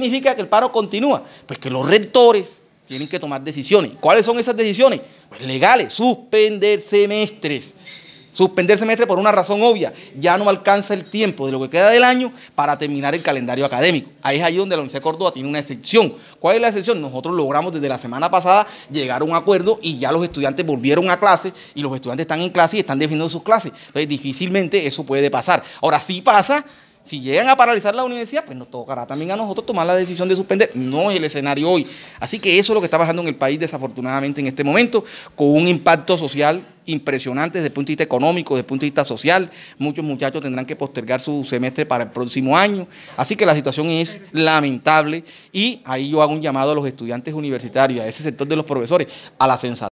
significa que el paro continúa? Pues que los rectores tienen que tomar decisiones. ¿Cuáles son esas decisiones? Pues legales, suspender semestres. Suspender semestre por una razón obvia, ya no alcanza el tiempo de lo que queda del año para terminar el calendario académico. Ahí es ahí donde la Universidad de Córdoba tiene una excepción. ¿Cuál es la excepción? Nosotros logramos desde la semana pasada llegar a un acuerdo y ya los estudiantes volvieron a clase y los estudiantes están en clase y están definiendo sus clases. Entonces difícilmente eso puede pasar. Ahora sí pasa si llegan a paralizar la universidad, pues nos tocará también a nosotros tomar la decisión de suspender. No es el escenario hoy. Así que eso es lo que está pasando en el país desafortunadamente en este momento, con un impacto social impresionante desde el punto de vista económico, desde el punto de vista social. Muchos muchachos tendrán que postergar su semestre para el próximo año. Así que la situación es lamentable y ahí yo hago un llamado a los estudiantes universitarios, a ese sector de los profesores, a la sensación.